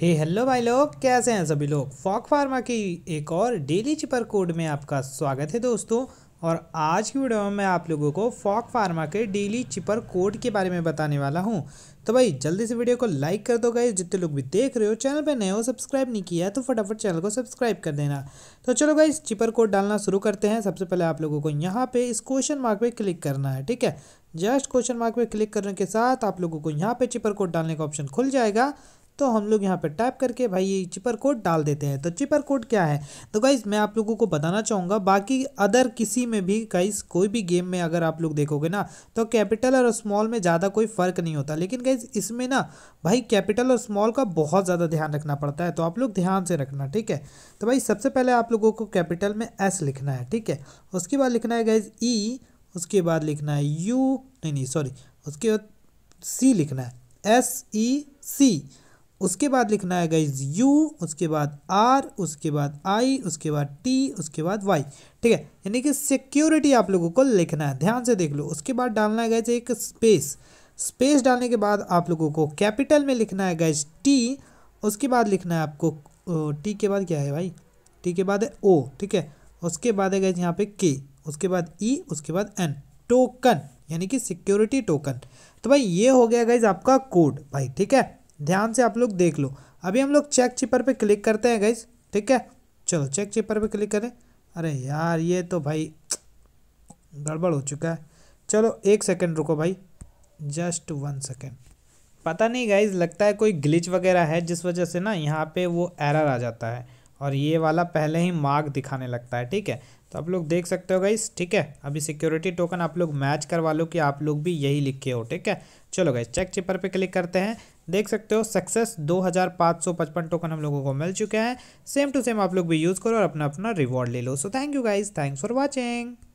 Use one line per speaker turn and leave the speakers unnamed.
हे hello भाई लोग कैसे हैं सभी लोग फॉक फार्मा की एक और डेली चिपर कोड में आपका स्वागत है दोस्तों और आज की वीडियो में मैं आप लोगों को फॉक फार्मा के डेली चिपर कोड के बारे में बताने वाला हूं तो भाई जल्दी से वीडियो को लाइक कर दो गाइज जितने लोग भी देख रहे हो चैनल पर नए हो सब्सक्राइब नहीं किया है तो फटाफट चैनल को सब्सक्राइब कर देना तो चलो भाई चिपर कोड डालना शुरू करते हैं सबसे पहले आप लोगों को यहाँ पे इस क्वेश्चन मार्क पर क्लिक करना है ठीक है जस्ट क्वेश्चन मार्क पर क्लिक करने के साथ आप लोगों को यहाँ पे चिपर कोड डालने का ऑप्शन खुल जाएगा तो हम लोग यहाँ पर टाइप करके भाई ये चिपर कोड डाल देते हैं तो चिपर कोड क्या है तो गाइज़ मैं आप लोगों को बताना चाहूँगा बाकी अदर किसी में भी गाइज़ कोई भी गेम में अगर आप लोग देखोगे ना तो कैपिटल और स्मॉल में ज़्यादा कोई फ़र्क नहीं होता लेकिन गाइज़ इसमें ना भाई कैपिटल और स्मॉल का बहुत ज़्यादा ध्यान रखना पड़ता है तो आप लोग ध्यान से रखना ठीक है तो भाई सबसे पहले आप लोगों को कैपिटल में एस लिखना है ठीक है उसके बाद लिखना है गाइज ई e, उसके बाद लिखना है यू नहीं नहीं सॉरी उसके बाद सी लिखना है एस ई सी उसके बाद लिखना है गाइज यू उसके बाद आर उसके बाद आई उसके बाद टी उसके बाद वाई ठीक है यानी कि सिक्योरिटी आप लोगों को लिखना है ध्यान से देख लो उसके बाद डालना है गाइज एक स्पेस स्पेस डालने के बाद आप लोगों को कैपिटल में लिखना है गाइज टी उसके बाद लिखना है आपको टी के बाद क्या है भाई टी के बाद है ओ ठीक है उसके बाद है गाइज यहाँ पे के उसके बाद ई उसके बाद एन टोकन यानी कि सिक्योरिटी टोकन तो भाई ये हो गया गाइज आपका कोड भाई ठीक है ध्यान से आप लोग देख लो अभी हम लोग चेक चिपर पे क्लिक करते हैं गाइज ठीक है चलो चेक चिपर पे क्लिक करें अरे यार ये तो भाई गड़बड़ हो चुका है चलो एक सेकेंड रुको भाई जस्ट वन सेकेंड पता नहीं गाइज लगता है कोई ग्लिच वगैरह है जिस वजह से ना यहाँ पे वो एरर आ जाता है और ये वाला पहले ही मार्ग दिखाने लगता है ठीक है तो आप लोग देख सकते हो गाइज ठीक है अभी सिक्योरिटी टोकन आप लोग मैच करवा लो कि आप लोग भी यही लिखे हो ठीक है चलो गाइज चेक चिपर पे क्लिक करते हैं देख सकते हो सक्सेस 2555 टोकन हम लोगों को मिल चुके हैं सेम टू सेम आप लोग भी यूज़ करो और अपना अपना रिवॉर्ड ले लो so thank you guys thanks for watching